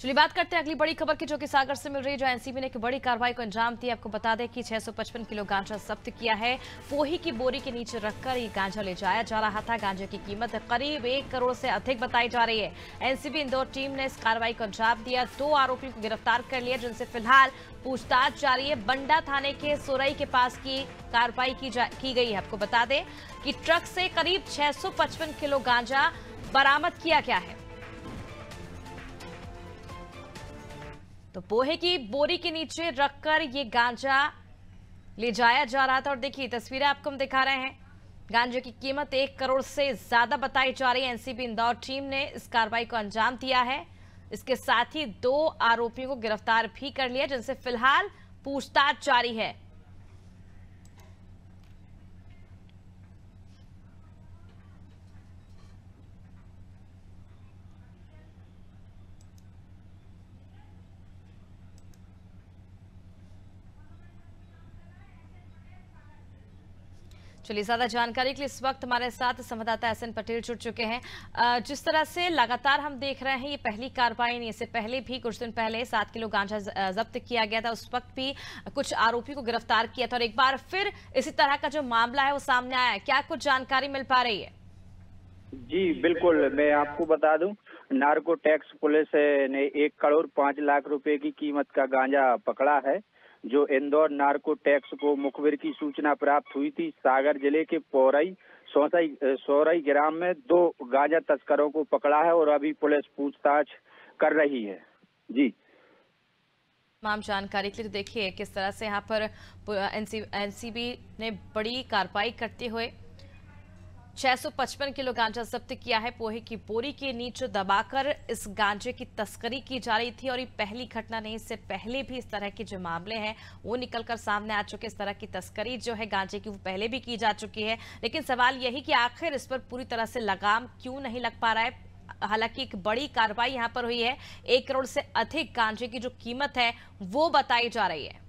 चलिए बात करते हैं अगली बड़ी खबर की जो कि सागर से मिल रही है जो एनसीबी ने एक बड़ी कार्रवाई को अंजाम दी आपको बता दें कि 655 किलो गांजा जब्त किया है पोही की बोरी के नीचे रखकर ये गांजा ले जाया जा रहा था गांजे की कीमत करीब एक करोड़ से अधिक बताई जा रही है एनसीबी इंदौर टीम ने इस कार्रवाई को अंजाम दिया दो आरोपियों को गिरफ्तार कर लिया जिनसे फिलहाल पूछताछ जारी है बंडा थाने के सोरई के पास की कार्रवाई की, की गई है आपको बता दें कि ट्रक से करीब छह किलो गांजा बरामद किया गया है तो पोहे की बोरी के नीचे रखकर ये गांजा ले जाया जा रहा था और देखिए तस्वीरें आपको हम दिखा रहे हैं गांजे की कीमत एक करोड़ से ज्यादा बताई जा रही है एनसीबी इंदौर टीम ने इस कार्रवाई को अंजाम दिया है इसके साथ ही दो आरोपियों को गिरफ्तार भी कर लिया जिनसे फिलहाल पूछताछ जारी है चलिए ज्यादा जानकारी के लिए इस वक्त हमारे साथ संवाददाता एस एन पटेल जुड़ चुके हैं जिस तरह से लगातार हम देख रहे हैं ये पहली कार्रवाई नहीं इससे पहले भी कुछ दिन पहले सात किलो गांजा जब्त किया गया था उस वक्त भी कुछ आरोपी को गिरफ्तार किया था और एक बार फिर इसी तरह का जो मामला है वो सामने आया है क्या कुछ जानकारी मिल पा रही है जी बिल्कुल मैं आपको बता दूं नार्को टैक्स पुलिस ने एक करोड़ पांच लाख रुपए की कीमत का गांजा पकड़ा है जो इंदौर नार्को टैक्स को मुखबिर की सूचना प्राप्त हुई थी सागर जिले के पौराई सोसाई सोराई ग्राम में दो गांजा तस्करों को पकड़ा है और अभी पुलिस पूछताछ कर रही है जी तमाम जानकारी के लिए देखिए किस तरह से यहाँ पर एनसीबी ने बड़ी कार्रवाई करते हुए 655 किलो गांजा जब्त किया है पोहे की बोरी के नीचे दबाकर इस गांजे की तस्करी की जा रही थी और ये पहली घटना नहीं इससे पहले भी इस तरह के जो मामले हैं वो निकलकर सामने आ चुके इस तरह की तस्करी जो है गांजे की वो पहले भी की जा चुकी है लेकिन सवाल यही कि आखिर इस पर पूरी तरह से लगाम क्यों नहीं लग पा रहा है हालांकि एक बड़ी कार्रवाई यहाँ पर हुई है एक करोड़ से अधिक गांजे की जो कीमत है वो बताई जा रही है